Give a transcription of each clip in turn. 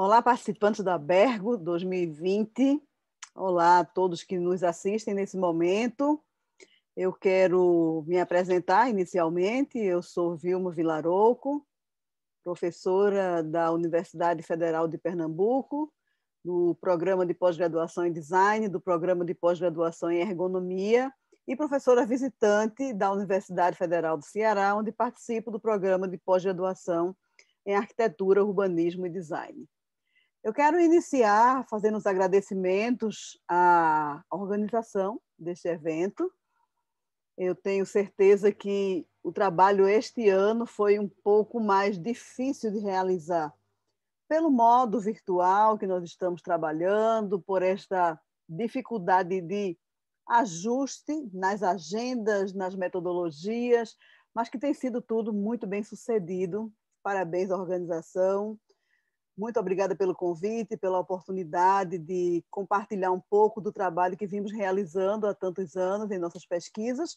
Olá, participantes da Bergo 2020. Olá a todos que nos assistem nesse momento. Eu quero me apresentar inicialmente. Eu sou Vilma Vilaroco, professora da Universidade Federal de Pernambuco, do programa de pós-graduação em design, do programa de pós-graduação em ergonomia e professora visitante da Universidade Federal do Ceará, onde participo do programa de pós-graduação em arquitetura, urbanismo e design. Eu quero iniciar fazendo os agradecimentos à organização deste evento. Eu tenho certeza que o trabalho este ano foi um pouco mais difícil de realizar, pelo modo virtual que nós estamos trabalhando, por esta dificuldade de ajuste nas agendas, nas metodologias, mas que tem sido tudo muito bem sucedido. Parabéns à organização, muito obrigada pelo convite, pela oportunidade de compartilhar um pouco do trabalho que vimos realizando há tantos anos em nossas pesquisas.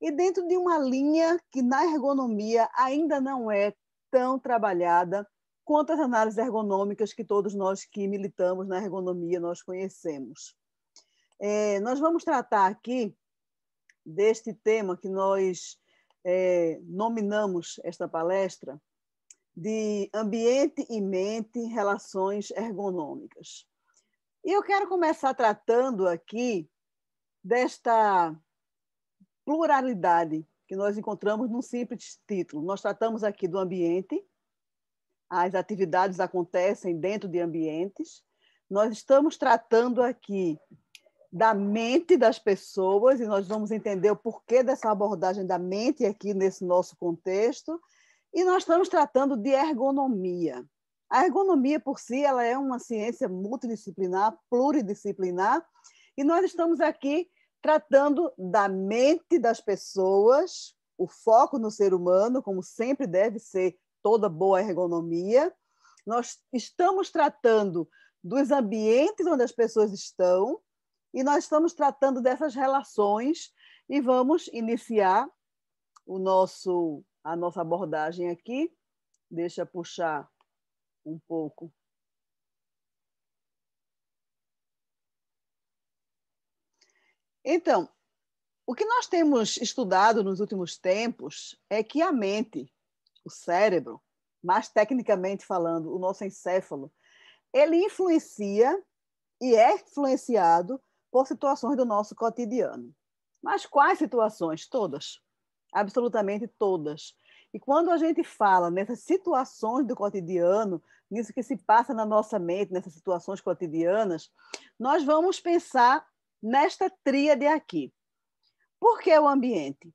E dentro de uma linha que na ergonomia ainda não é tão trabalhada quanto as análises ergonômicas que todos nós que militamos na ergonomia nós conhecemos. É, nós vamos tratar aqui deste tema que nós é, nominamos esta palestra, de ambiente e mente, relações ergonômicas. E eu quero começar tratando aqui desta pluralidade que nós encontramos num simples título. Nós tratamos aqui do ambiente, as atividades acontecem dentro de ambientes. Nós estamos tratando aqui da mente das pessoas e nós vamos entender o porquê dessa abordagem da mente aqui nesse nosso contexto. E nós estamos tratando de ergonomia. A ergonomia por si ela é uma ciência multidisciplinar, pluridisciplinar, e nós estamos aqui tratando da mente das pessoas, o foco no ser humano, como sempre deve ser toda boa ergonomia. Nós estamos tratando dos ambientes onde as pessoas estão e nós estamos tratando dessas relações e vamos iniciar o nosso a nossa abordagem aqui. Deixa puxar um pouco. Então, o que nós temos estudado nos últimos tempos é que a mente, o cérebro, mais tecnicamente falando, o nosso encéfalo, ele influencia e é influenciado por situações do nosso cotidiano. Mas quais situações? Todas absolutamente todas. E quando a gente fala nessas situações do cotidiano, nisso que se passa na nossa mente, nessas situações cotidianas, nós vamos pensar nesta tríade aqui. Por que o ambiente?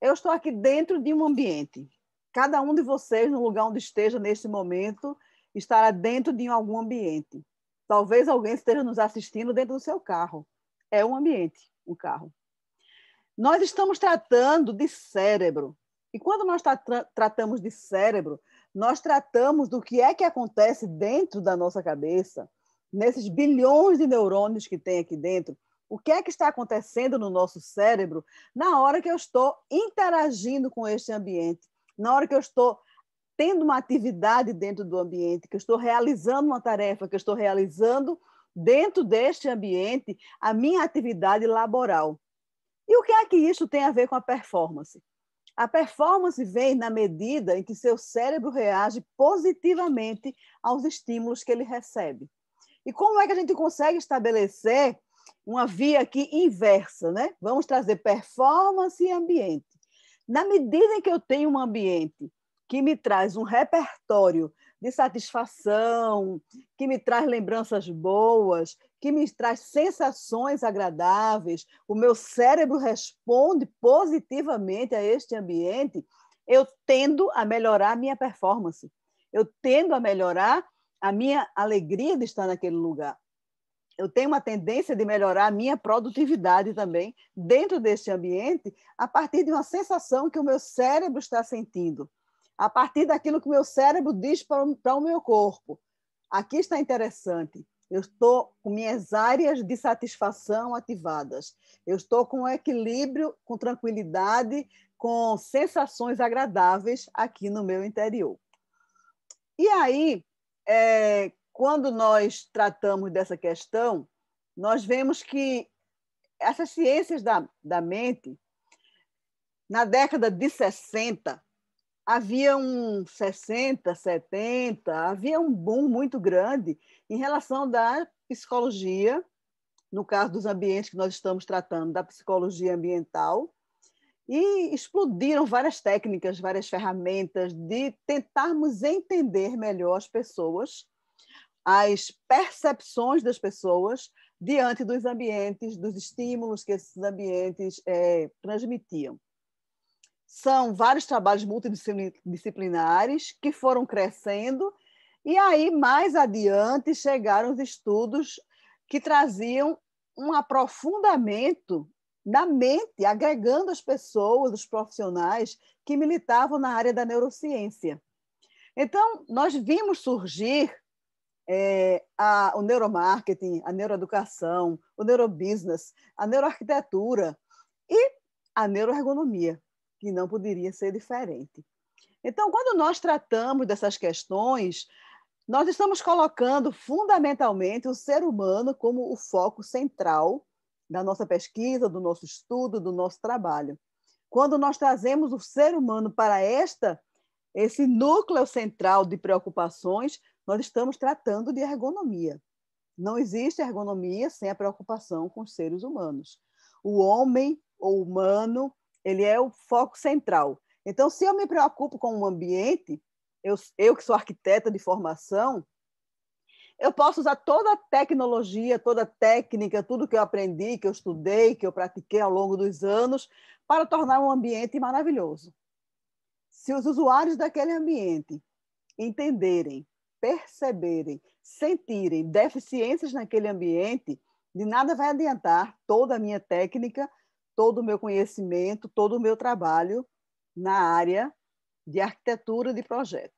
Eu estou aqui dentro de um ambiente. Cada um de vocês, no lugar onde esteja neste momento, estará dentro de algum ambiente. Talvez alguém esteja nos assistindo dentro do seu carro. É um ambiente, um carro. Nós estamos tratando de cérebro. E quando nós tra tratamos de cérebro, nós tratamos do que é que acontece dentro da nossa cabeça, nesses bilhões de neurônios que tem aqui dentro. O que é que está acontecendo no nosso cérebro na hora que eu estou interagindo com este ambiente, na hora que eu estou tendo uma atividade dentro do ambiente, que eu estou realizando uma tarefa, que eu estou realizando dentro deste ambiente a minha atividade laboral. E o que é que isso tem a ver com a performance? A performance vem na medida em que seu cérebro reage positivamente aos estímulos que ele recebe. E como é que a gente consegue estabelecer uma via aqui inversa, né? Vamos trazer performance e ambiente. Na medida em que eu tenho um ambiente que me traz um repertório de satisfação, que me traz lembranças boas, que me traz sensações agradáveis, o meu cérebro responde positivamente a este ambiente, eu tendo a melhorar a minha performance, eu tendo a melhorar a minha alegria de estar naquele lugar. Eu tenho uma tendência de melhorar a minha produtividade também dentro deste ambiente, a partir de uma sensação que o meu cérebro está sentindo, a partir daquilo que o meu cérebro diz para o, para o meu corpo. Aqui está interessante eu estou com minhas áreas de satisfação ativadas, eu estou com equilíbrio, com tranquilidade, com sensações agradáveis aqui no meu interior. E aí, é, quando nós tratamos dessa questão, nós vemos que essas ciências da, da mente, na década de 60, havia um 60, 70, havia um boom muito grande em relação da psicologia, no caso dos ambientes que nós estamos tratando, da psicologia ambiental, e explodiram várias técnicas, várias ferramentas de tentarmos entender melhor as pessoas, as percepções das pessoas diante dos ambientes, dos estímulos que esses ambientes é, transmitiam são vários trabalhos multidisciplinares que foram crescendo, e aí mais adiante chegaram os estudos que traziam um aprofundamento da mente, agregando as pessoas, os profissionais que militavam na área da neurociência. Então, nós vimos surgir é, a, o neuromarketing, a neuroeducação, o neurobusiness, a neuroarquitetura e a neuroergonomia que não poderia ser diferente. Então, quando nós tratamos dessas questões, nós estamos colocando fundamentalmente o ser humano como o foco central da nossa pesquisa, do nosso estudo, do nosso trabalho. Quando nós trazemos o ser humano para esta esse núcleo central de preocupações, nós estamos tratando de ergonomia. Não existe ergonomia sem a preocupação com os seres humanos. O homem ou humano ele é o foco central. Então, se eu me preocupo com o ambiente, eu, eu que sou arquiteta de formação, eu posso usar toda a tecnologia, toda a técnica, tudo que eu aprendi, que eu estudei, que eu pratiquei ao longo dos anos, para tornar um ambiente maravilhoso. Se os usuários daquele ambiente entenderem, perceberem, sentirem deficiências naquele ambiente, de nada vai adiantar toda a minha técnica, todo o meu conhecimento, todo o meu trabalho na área de arquitetura de projeto.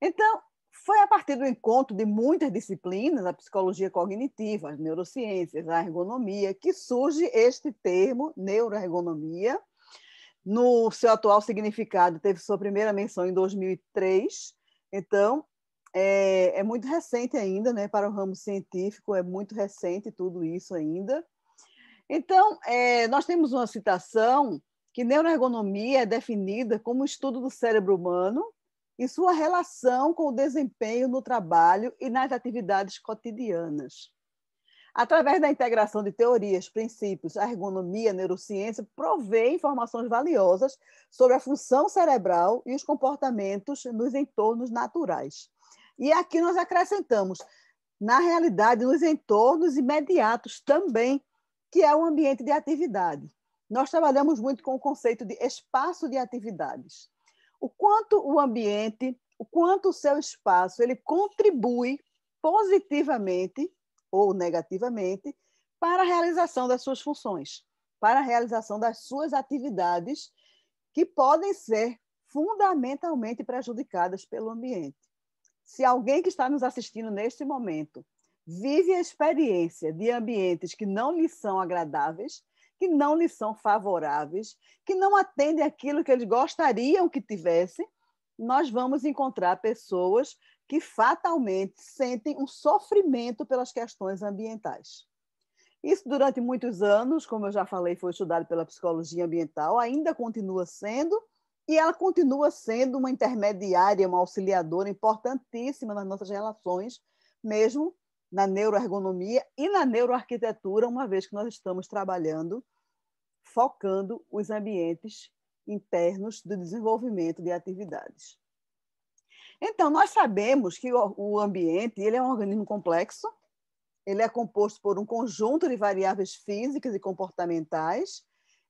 Então, foi a partir do encontro de muitas disciplinas, a psicologia cognitiva, as neurociências, a ergonomia, que surge este termo, neuroergonomia. No seu atual significado, teve sua primeira menção em 2003. Então, é, é muito recente ainda, né? Para o ramo científico, é muito recente tudo isso ainda. Então, é, nós temos uma citação que neuroergonomia é definida como o estudo do cérebro humano e sua relação com o desempenho no trabalho e nas atividades cotidianas. Através da integração de teorias, princípios, a ergonomia, a neurociência provê informações valiosas sobre a função cerebral e os comportamentos nos entornos naturais. E aqui nós acrescentamos, na realidade, nos entornos imediatos também que é um ambiente de atividade. Nós trabalhamos muito com o conceito de espaço de atividades. O quanto o ambiente, o quanto o seu espaço, ele contribui positivamente ou negativamente para a realização das suas funções, para a realização das suas atividades que podem ser fundamentalmente prejudicadas pelo ambiente. Se alguém que está nos assistindo neste momento vive a experiência de ambientes que não lhe são agradáveis, que não lhe são favoráveis, que não atendem aquilo que eles gostariam que tivessem, nós vamos encontrar pessoas que fatalmente sentem um sofrimento pelas questões ambientais. Isso durante muitos anos, como eu já falei, foi estudado pela psicologia ambiental, ainda continua sendo, e ela continua sendo uma intermediária, uma auxiliadora importantíssima nas nossas relações, mesmo na neuroergonomia e na neuroarquitetura, uma vez que nós estamos trabalhando, focando os ambientes internos do desenvolvimento de atividades. Então, nós sabemos que o ambiente ele é um organismo complexo, ele é composto por um conjunto de variáveis físicas e comportamentais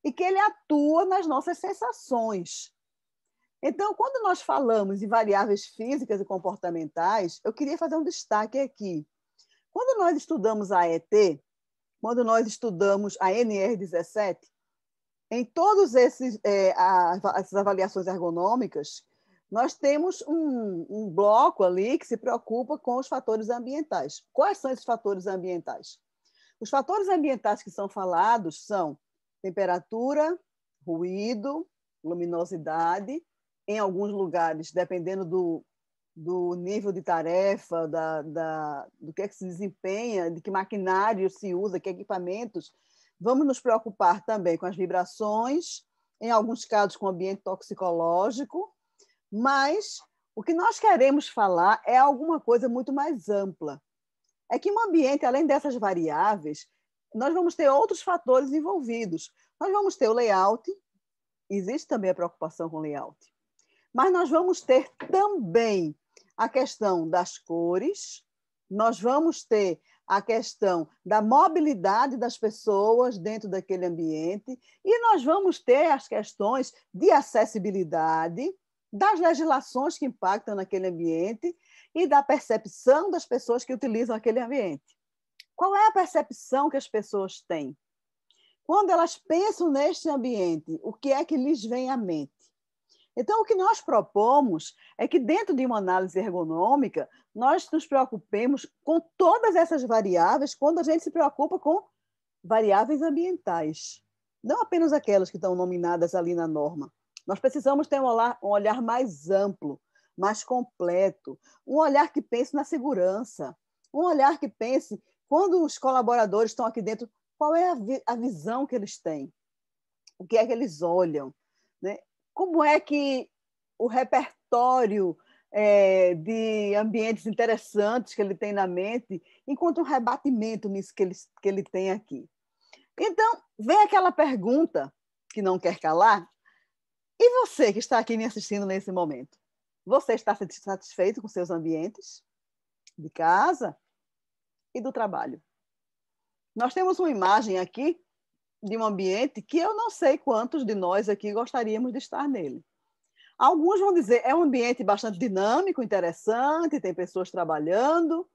e que ele atua nas nossas sensações. Então, quando nós falamos em variáveis físicas e comportamentais, eu queria fazer um destaque aqui quando nós estudamos a ET, quando nós estudamos a NR17, em todas é, essas avaliações ergonômicas, nós temos um, um, bloco ali que se preocupa com os fatores ambientais. Quais são esses fatores ambientais? Os fatores ambientais que são falados são temperatura, ruído, luminosidade, em alguns lugares, dependendo do, do nível de tarefa, da, da, do que é que se desempenha, de que maquinário se usa, que equipamentos, vamos nos preocupar também com as vibrações, em alguns casos com o ambiente toxicológico, mas o que nós queremos falar é alguma coisa muito mais ampla. É que um ambiente, além dessas variáveis, nós vamos ter outros fatores envolvidos. Nós vamos ter o layout, existe também a preocupação com o layout, mas nós vamos ter também a questão das cores, nós vamos ter a questão da mobilidade das pessoas dentro daquele ambiente e nós vamos ter as questões de acessibilidade, das legislações que impactam naquele ambiente e da percepção das pessoas que utilizam aquele ambiente. Qual é a percepção que as pessoas têm? Quando elas pensam neste ambiente, o que é que lhes vem à mente? Então, o que nós propomos é que, dentro de uma análise ergonômica, nós nos preocupemos com todas essas variáveis quando a gente se preocupa com variáveis ambientais, não apenas aquelas que estão nominadas ali na norma. Nós precisamos ter um olhar, um olhar mais amplo, mais completo, um olhar que pense na segurança, um olhar que pense quando os colaboradores estão aqui dentro, qual é a, vi a visão que eles têm, o que é que eles olham. Né? Como é que o repertório é, de ambientes interessantes que ele tem na mente encontra um rebatimento nisso que ele, que ele tem aqui? Então, vem aquela pergunta que não quer calar. E você que está aqui me assistindo nesse momento? Você está satisfeito com seus ambientes de casa e do trabalho? Nós temos uma imagem aqui de um ambiente que eu não sei quantos de nós aqui gostaríamos de estar nele. Alguns vão dizer é um ambiente bastante dinâmico, interessante, tem pessoas trabalhando.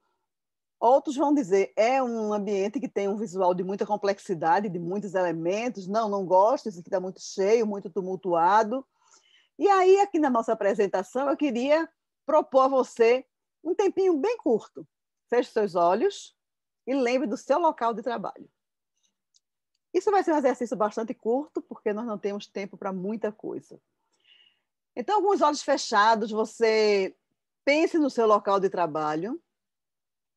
Outros vão dizer é um ambiente que tem um visual de muita complexidade, de muitos elementos. Não, não gosto, isso aqui está muito cheio, muito tumultuado. E aí, aqui na nossa apresentação, eu queria propor a você um tempinho bem curto. Feche seus olhos e lembre do seu local de trabalho. Isso vai ser um exercício bastante curto, porque nós não temos tempo para muita coisa. Então, com os olhos fechados, você pense no seu local de trabalho,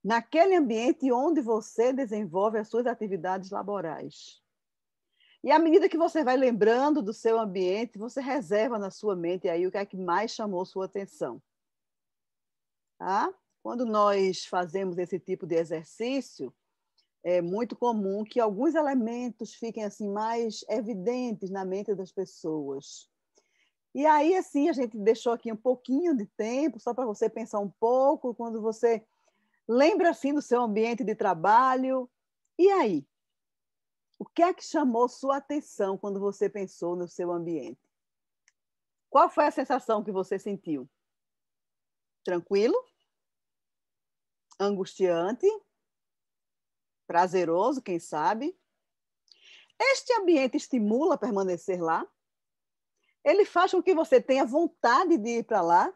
naquele ambiente onde você desenvolve as suas atividades laborais. E à medida que você vai lembrando do seu ambiente, você reserva na sua mente aí o que é que mais chamou sua atenção. Tá? Quando nós fazemos esse tipo de exercício, é muito comum que alguns elementos fiquem assim mais evidentes na mente das pessoas. E aí, assim, a gente deixou aqui um pouquinho de tempo só para você pensar um pouco quando você lembra assim do seu ambiente de trabalho. E aí, o que é que chamou sua atenção quando você pensou no seu ambiente? Qual foi a sensação que você sentiu? Tranquilo? Angustiante? prazeroso, quem sabe. Este ambiente estimula a permanecer lá? Ele faz com que você tenha vontade de ir para lá?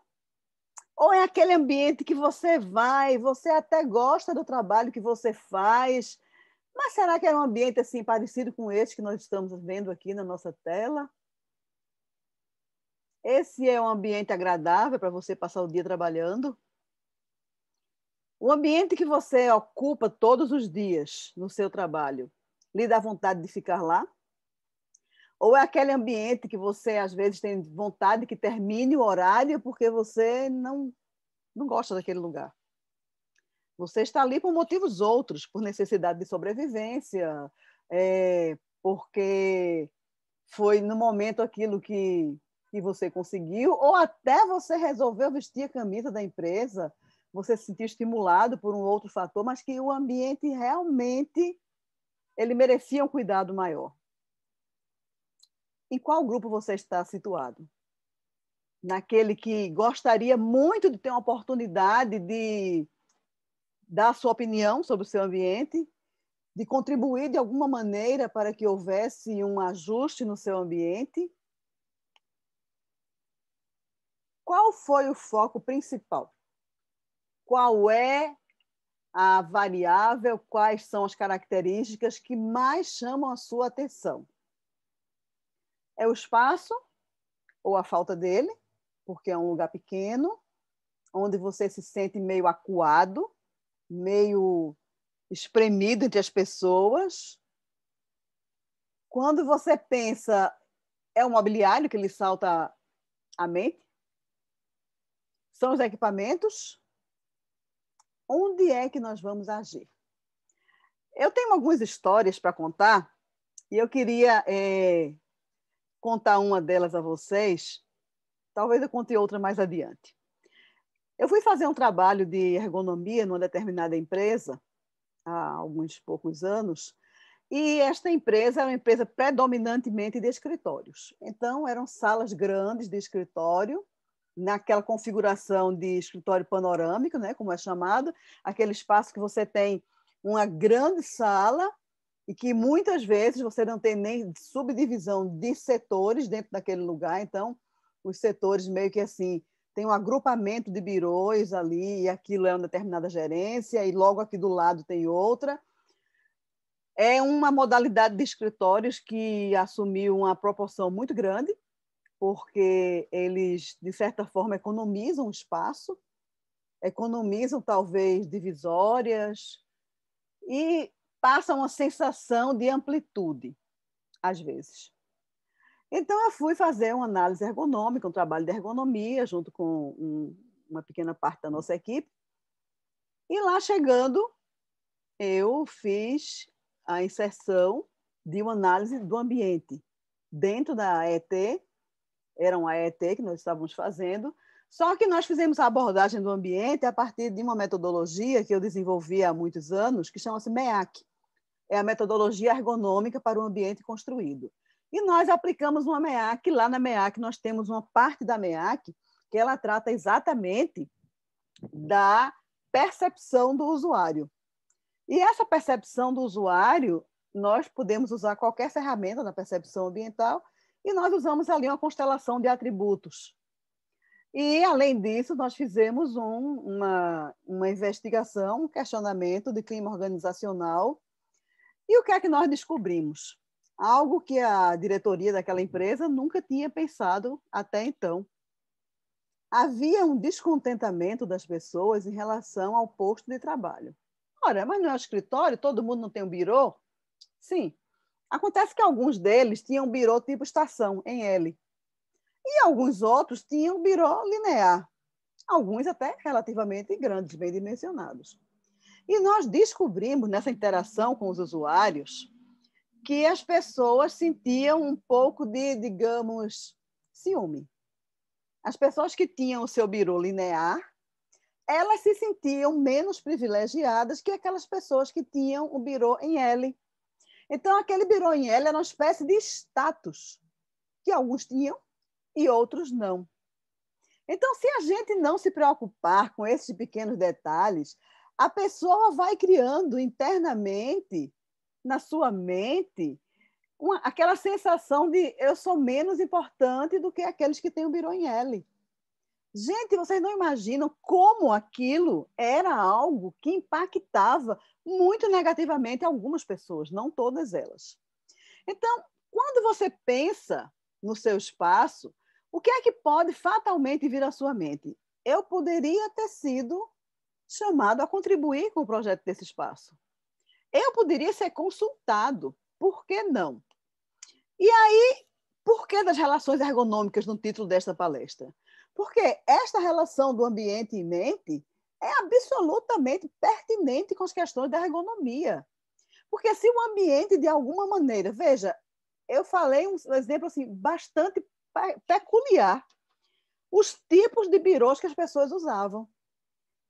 Ou é aquele ambiente que você vai, você até gosta do trabalho que você faz, mas será que é um ambiente assim parecido com este que nós estamos vendo aqui na nossa tela? Esse é um ambiente agradável para você passar o dia trabalhando? O ambiente que você ocupa todos os dias no seu trabalho lhe dá vontade de ficar lá? Ou é aquele ambiente que você às vezes tem vontade que termine o horário porque você não não gosta daquele lugar? Você está ali por motivos outros, por necessidade de sobrevivência, é, porque foi no momento aquilo que, que você conseguiu, ou até você resolveu vestir a camisa da empresa você se sentir estimulado por um outro fator, mas que o ambiente realmente ele merecia um cuidado maior. Em qual grupo você está situado? Naquele que gostaria muito de ter uma oportunidade de dar a sua opinião sobre o seu ambiente, de contribuir de alguma maneira para que houvesse um ajuste no seu ambiente? Qual foi o foco principal? qual é a variável, quais são as características que mais chamam a sua atenção. É o espaço ou a falta dele, porque é um lugar pequeno, onde você se sente meio acuado, meio espremido entre as pessoas. Quando você pensa, é o mobiliário que lhe salta à mente? São os equipamentos? onde é que nós vamos agir? Eu tenho algumas histórias para contar e eu queria é, contar uma delas a vocês. Talvez eu conte outra mais adiante. Eu fui fazer um trabalho de ergonomia numa determinada empresa há alguns poucos anos e esta empresa era uma empresa predominantemente de escritórios. Então eram salas grandes de escritório naquela configuração de escritório panorâmico, né, como é chamado, aquele espaço que você tem uma grande sala e que muitas vezes você não tem nem subdivisão de setores dentro daquele lugar, então os setores meio que assim, tem um agrupamento de birôs ali, e aquilo é uma determinada gerência, e logo aqui do lado tem outra. É uma modalidade de escritórios que assumiu uma proporção muito grande, porque eles, de certa forma, economizam espaço, economizam talvez divisórias e passam uma sensação de amplitude, às vezes. Então, eu fui fazer uma análise ergonômica, um trabalho de ergonomia, junto com um, uma pequena parte da nossa equipe. E lá chegando, eu fiz a inserção de uma análise do ambiente dentro da ET era a ET que nós estávamos fazendo, só que nós fizemos a abordagem do ambiente a partir de uma metodologia que eu desenvolvi há muitos anos, que chama-se MEAC. É a metodologia ergonômica para o ambiente construído. E nós aplicamos uma MEAC, lá na MEAC nós temos uma parte da MEAC que ela trata exatamente da percepção do usuário. E essa percepção do usuário, nós podemos usar qualquer ferramenta na percepção ambiental, e nós usamos ali uma constelação de atributos. E, além disso, nós fizemos um, uma, uma investigação, um questionamento de clima organizacional. E o que é que nós descobrimos? Algo que a diretoria daquela empresa nunca tinha pensado até então. Havia um descontentamento das pessoas em relação ao posto de trabalho. Ora, mas não é um escritório? Todo mundo não tem um birô? Sim, Acontece que alguns deles tinham birô tipo estação, em L. E alguns outros tinham birô linear, alguns até relativamente grandes, bem dimensionados. E nós descobrimos nessa interação com os usuários que as pessoas sentiam um pouco de, digamos, ciúme. As pessoas que tinham o seu birô linear, elas se sentiam menos privilegiadas que aquelas pessoas que tinham o birô em L então, aquele bironhela era uma espécie de status que alguns tinham e outros não. Então, se a gente não se preocupar com esses pequenos detalhes, a pessoa vai criando internamente, na sua mente, uma, aquela sensação de eu sou menos importante do que aqueles que têm o Bironelli. Gente, vocês não imaginam como aquilo era algo que impactava muito negativamente algumas pessoas, não todas elas. Então, quando você pensa no seu espaço, o que é que pode fatalmente vir à sua mente? Eu poderia ter sido chamado a contribuir com o projeto desse espaço. Eu poderia ser consultado, por que não? E aí, por que das relações ergonômicas no título desta palestra? Porque esta relação do ambiente e mente é absolutamente pertinente com as questões da ergonomia. Porque se o ambiente, de alguma maneira, veja, eu falei um exemplo assim, bastante peculiar, os tipos de birôs que as pessoas usavam.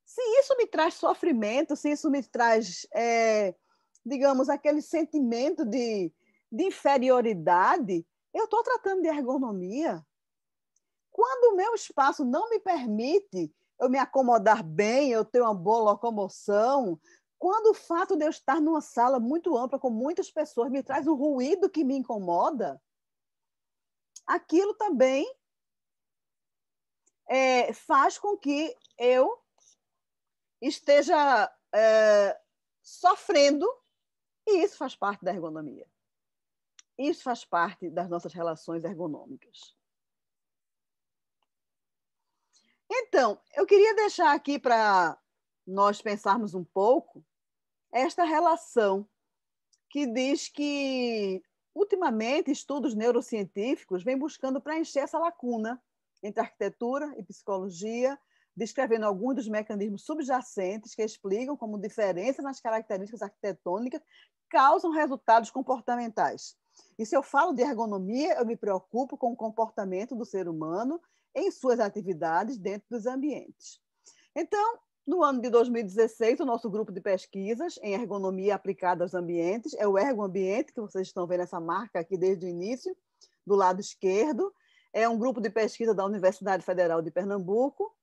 Se isso me traz sofrimento, se isso me traz, é, digamos, aquele sentimento de, de inferioridade, eu estou tratando de ergonomia. Quando o meu espaço não me permite eu me acomodar bem, eu ter uma boa locomoção, quando o fato de eu estar numa sala muito ampla com muitas pessoas me traz um ruído que me incomoda, aquilo também é, faz com que eu esteja é, sofrendo, e isso faz parte da ergonomia. Isso faz parte das nossas relações ergonômicas. Então, eu queria deixar aqui para nós pensarmos um pouco esta relação que diz que, ultimamente, estudos neurocientíficos vêm buscando preencher essa lacuna entre arquitetura e psicologia, descrevendo alguns dos mecanismos subjacentes que explicam como diferença nas características arquitetônicas causam resultados comportamentais. E se eu falo de ergonomia, eu me preocupo com o comportamento do ser humano em suas atividades dentro dos ambientes. Então, no ano de 2016, o nosso grupo de pesquisas em ergonomia aplicada aos ambientes é o Ergoambiente, que vocês estão vendo essa marca aqui desde o início, do lado esquerdo. É um grupo de pesquisa da Universidade Federal de Pernambuco,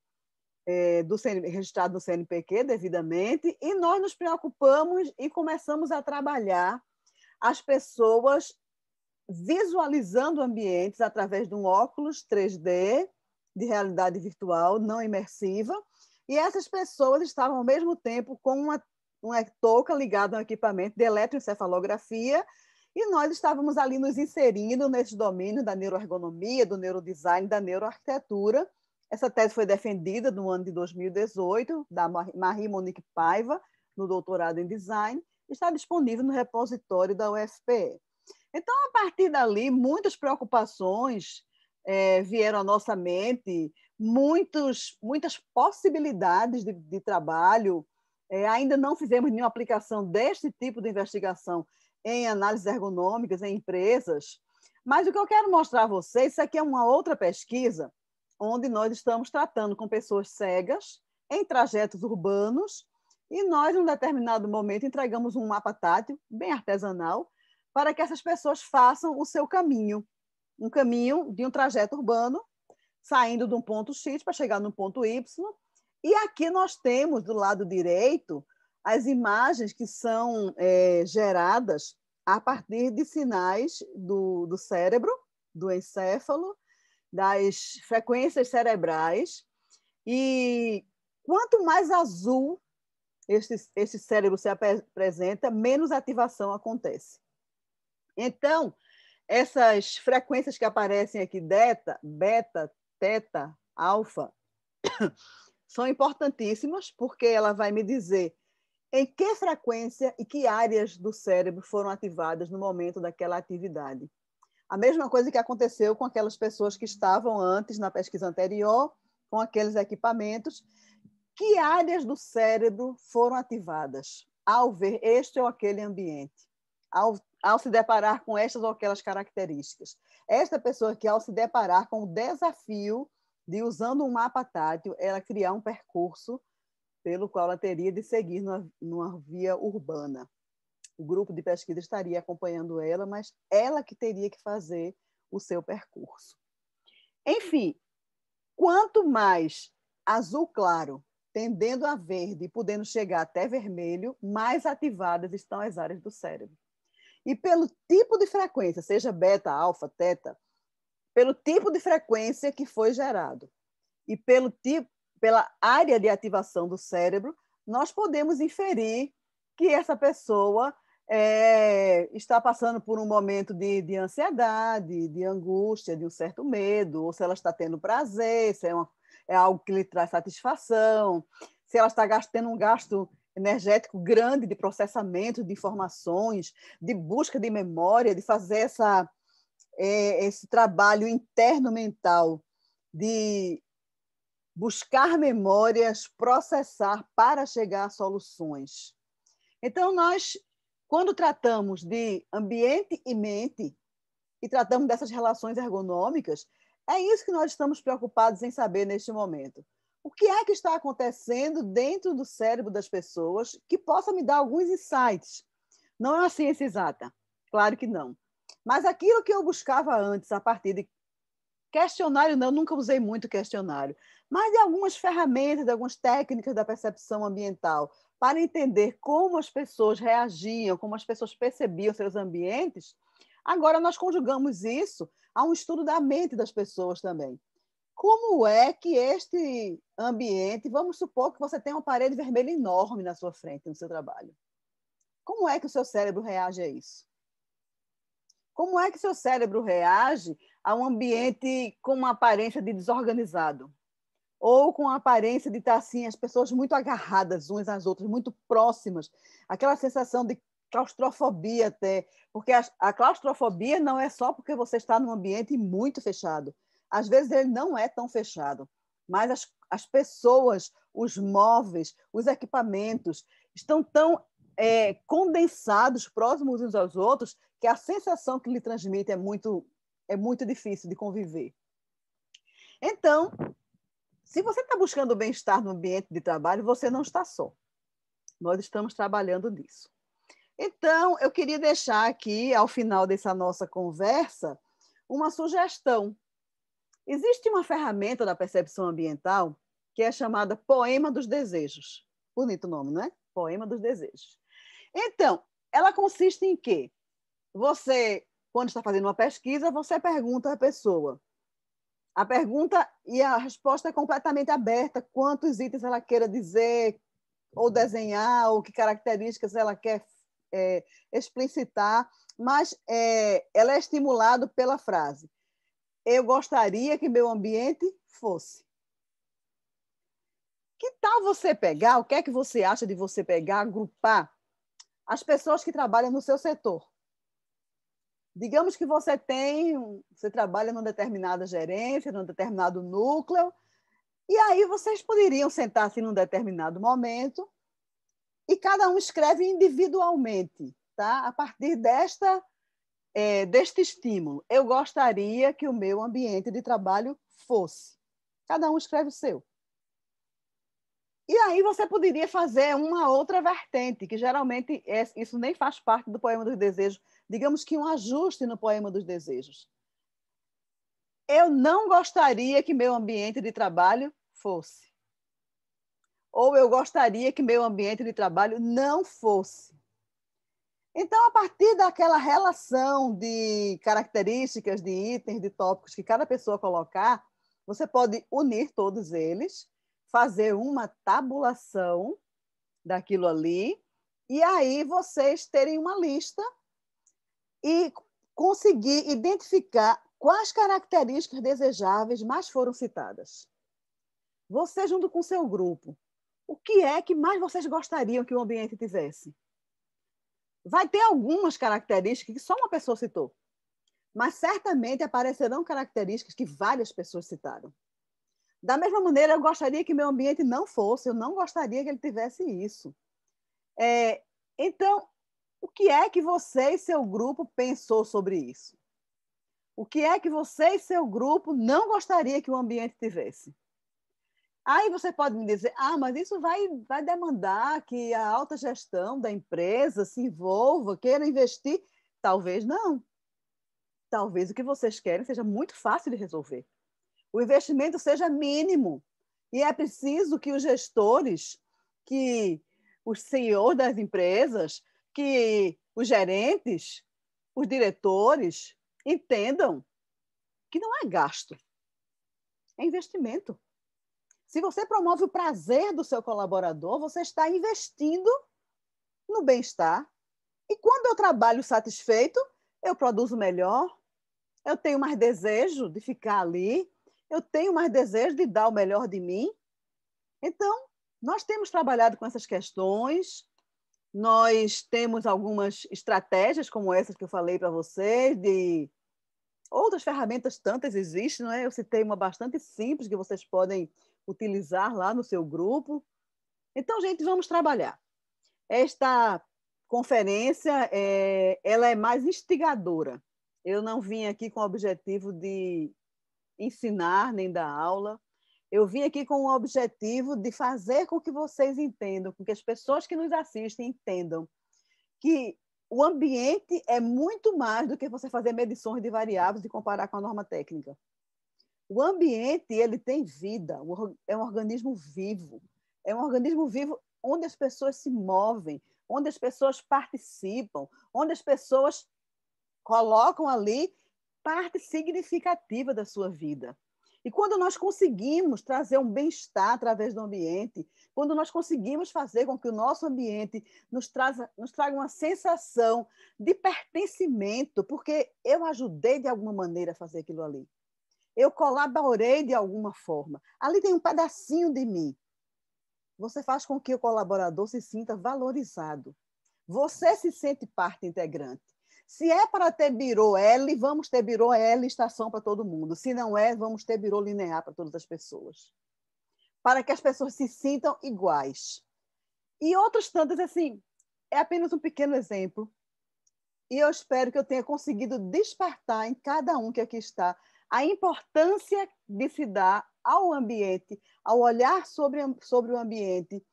é, do CN, registrado no CNPq devidamente, e nós nos preocupamos e começamos a trabalhar as pessoas visualizando ambientes através de um óculos 3D de realidade virtual não imersiva, e essas pessoas estavam ao mesmo tempo com uma, uma touca ligada a um equipamento de eletroencefalografia, e nós estávamos ali nos inserindo nesse domínio da neuroergonomia, do neurodesign, da neuroarquitetura. Essa tese foi defendida no ano de 2018, da Marie-Monique Paiva, no doutorado em design, está disponível no repositório da UFPE. Então, a partir dali, muitas preocupações é, vieram à nossa mente, muitos, muitas possibilidades de, de trabalho. É, ainda não fizemos nenhuma aplicação deste tipo de investigação em análises ergonômicas em empresas. Mas o que eu quero mostrar a vocês, isso aqui é uma outra pesquisa, onde nós estamos tratando com pessoas cegas em trajetos urbanos e nós, em um determinado momento, entregamos um mapa tátil bem artesanal para que essas pessoas façam o seu caminho um caminho de um trajeto urbano, saindo de um ponto X para chegar no ponto Y. E aqui nós temos, do lado direito, as imagens que são é, geradas a partir de sinais do, do cérebro, do encéfalo, das frequências cerebrais. E quanto mais azul esse esse cérebro se apresenta, menos ativação acontece. Então, essas frequências que aparecem aqui, delta, beta, teta, alfa, são importantíssimas porque ela vai me dizer em que frequência e que áreas do cérebro foram ativadas no momento daquela atividade. A mesma coisa que aconteceu com aquelas pessoas que estavam antes na pesquisa anterior, com aqueles equipamentos, que áreas do cérebro foram ativadas ao ver este ou aquele ambiente, ao ao se deparar com estas ou aquelas características. Esta pessoa que, ao se deparar com o desafio de, usando um mapa tátil, ela criar um percurso pelo qual ela teria de seguir numa, numa via urbana. O grupo de pesquisa estaria acompanhando ela, mas ela que teria que fazer o seu percurso. Enfim, quanto mais azul claro tendendo a verde e podendo chegar até vermelho, mais ativadas estão as áreas do cérebro. E pelo tipo de frequência, seja beta, alfa, teta, pelo tipo de frequência que foi gerado e pelo tipo, pela área de ativação do cérebro, nós podemos inferir que essa pessoa é, está passando por um momento de, de ansiedade, de angústia, de um certo medo, ou se ela está tendo prazer, se é, uma, é algo que lhe traz satisfação, se ela está tendo um gasto energético grande de processamento de informações, de busca de memória, de fazer essa, é, esse trabalho interno mental de buscar memórias, processar para chegar a soluções. Então, nós, quando tratamos de ambiente e mente, e tratamos dessas relações ergonômicas, é isso que nós estamos preocupados em saber neste momento o que é que está acontecendo dentro do cérebro das pessoas que possa me dar alguns insights. Não é uma ciência exata, claro que não. Mas aquilo que eu buscava antes, a partir de questionário, não, nunca usei muito questionário, mas de algumas ferramentas, de algumas técnicas da percepção ambiental, para entender como as pessoas reagiam, como as pessoas percebiam seus ambientes, agora nós conjugamos isso a um estudo da mente das pessoas também. Como é que este ambiente, vamos supor que você tem uma parede vermelha enorme na sua frente, no seu trabalho. Como é que o seu cérebro reage a isso? Como é que seu cérebro reage a um ambiente com uma aparência de desorganizado? Ou com a aparência de estar assim, as pessoas muito agarradas umas às outras, muito próximas. Aquela sensação de claustrofobia até, porque a, claustrofobia não é só porque você está num ambiente muito fechado, às vezes ele não é tão fechado, mas as, as pessoas, os móveis, os equipamentos estão tão é, condensados, próximos uns aos outros, que a sensação que lhe transmite é muito, é muito difícil de conviver. Então, se você está buscando bem-estar no ambiente de trabalho, você não está só. Nós estamos trabalhando nisso. Então, eu queria deixar aqui, ao final dessa nossa conversa, uma sugestão Existe uma ferramenta da percepção ambiental que é chamada Poema dos Desejos. Bonito nome, não é? Poema dos Desejos. Então, ela consiste em quê? Você, quando está fazendo uma pesquisa, você pergunta à pessoa. A pergunta e a resposta é completamente aberta, quantos itens ela queira dizer, ou desenhar, ou que características ela quer é, explicitar, mas é, ela é estimulada pela frase eu gostaria que meu ambiente fosse. Que tal você pegar, o que é que você acha de você pegar, agrupar as pessoas que trabalham no seu setor? Digamos que você tem, você trabalha numa determinada gerência, num determinado núcleo, e aí vocês poderiam sentar-se num determinado momento e cada um escreve individualmente, tá? A partir desta é, deste estímulo. Eu gostaria que o meu ambiente de trabalho fosse. Cada um escreve o seu. E aí você poderia fazer uma outra vertente, que geralmente é, isso nem faz parte do poema dos desejos. Digamos que um ajuste no poema dos desejos. Eu não gostaria que meu ambiente de trabalho fosse. Ou eu gostaria que meu ambiente de trabalho não fosse. Então, a partir daquela relação de características, de itens, de tópicos que cada pessoa colocar, você pode unir todos eles, fazer uma tabulação daquilo ali, e aí vocês terem uma lista e conseguir identificar quais características desejáveis mais foram citadas. Você, junto com seu grupo, o que é que mais vocês gostariam que o ambiente tivesse? Vai ter algumas características que só uma pessoa citou, mas certamente aparecerão características que várias pessoas citaram. Da mesma maneira, eu gostaria que meu ambiente não fosse, eu não gostaria que ele tivesse isso. É, então, o que é que você e seu grupo pensou sobre isso? O que é que você e seu grupo não gostaria que o ambiente tivesse? Aí você pode me dizer, ah, mas isso vai, vai demandar que a alta gestão da empresa se envolva, queira investir. Talvez não. Talvez o que vocês querem seja muito fácil de resolver. O investimento seja mínimo. E é preciso que os gestores, que os senhores das empresas, que os gerentes, os diretores entendam que não é gasto, é investimento. Se você promove o prazer do seu colaborador, você está investindo no bem-estar. E quando eu trabalho satisfeito, eu produzo melhor, eu tenho mais desejo de ficar ali, eu tenho mais desejo de dar o melhor de mim. Então, nós temos trabalhado com essas questões, nós temos algumas estratégias como essas que eu falei para vocês, de outras ferramentas tantas existem, não é? Eu citei uma bastante simples que vocês podem utilizar lá no seu grupo. Então, gente, vamos trabalhar. Esta conferência é, ela é mais instigadora. Eu não vim aqui com o objetivo de ensinar nem dar aula. Eu vim aqui com o objetivo de fazer com que vocês entendam, com que as pessoas que nos assistem entendam que o ambiente é muito mais do que você fazer medições de variáveis e comparar com a norma técnica. O ambiente ele tem vida, é um organismo vivo, é um organismo vivo onde as pessoas se movem, onde as pessoas participam, onde as pessoas colocam ali parte significativa da sua vida. E quando nós conseguimos trazer um bem-estar através do ambiente, quando nós conseguimos fazer com que o nosso ambiente nos, nos traga uma sensação de pertencimento, porque eu ajudei de alguma maneira a fazer aquilo ali eu colaborei de alguma forma. Ali tem um pedacinho de mim. Você faz com que o colaborador se sinta valorizado. Você se sente parte integrante. Se é para ter birô L, vamos ter birô L estação para todo mundo. Se não é, vamos ter birô linear para todas as pessoas. Para que as pessoas se sintam iguais. E outros tantos, assim, é apenas um pequeno exemplo. E eu espero que eu tenha conseguido despertar em cada um que aqui está a importância de se dar ao ambiente, ao olhar sobre, sobre o ambiente,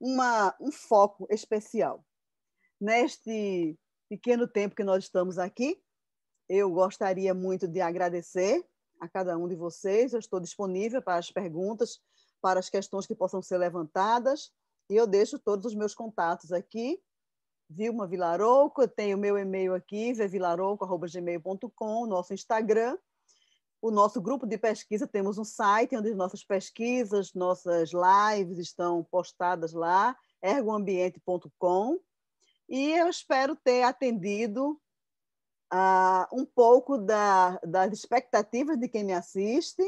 uma, um foco especial. Neste pequeno tempo que nós estamos aqui, eu gostaria muito de agradecer a cada um de vocês. Eu estou disponível para as perguntas, para as questões que possam ser levantadas. E eu deixo todos os meus contatos aqui. Vilma Vilarouco, eu tenho meu e-mail aqui, vevilarouco.gmail.com, nosso Instagram o nosso grupo de pesquisa, temos um site onde nossas pesquisas, nossas lives estão postadas lá, ergoambiente.com. E eu espero ter atendido uh, um pouco da, das expectativas de quem me assiste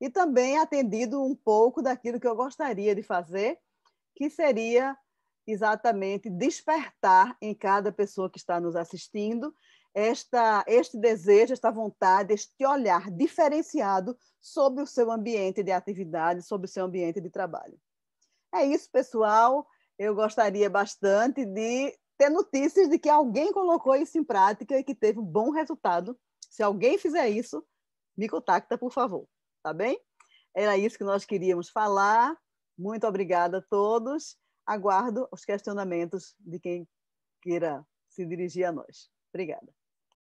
e também atendido um pouco daquilo que eu gostaria de fazer, que seria exatamente despertar em cada pessoa que está nos assistindo esta, este desejo, esta vontade, este olhar diferenciado sobre o seu ambiente de atividade, sobre o seu ambiente de trabalho. É isso, pessoal. Eu gostaria bastante de ter notícias de que alguém colocou isso em prática e que teve um bom resultado. Se alguém fizer isso, me contacta, por favor. Tá bem? Era isso que nós queríamos falar. Muito obrigada a todos. Aguardo os questionamentos de quem queira se dirigir a nós. Obrigada.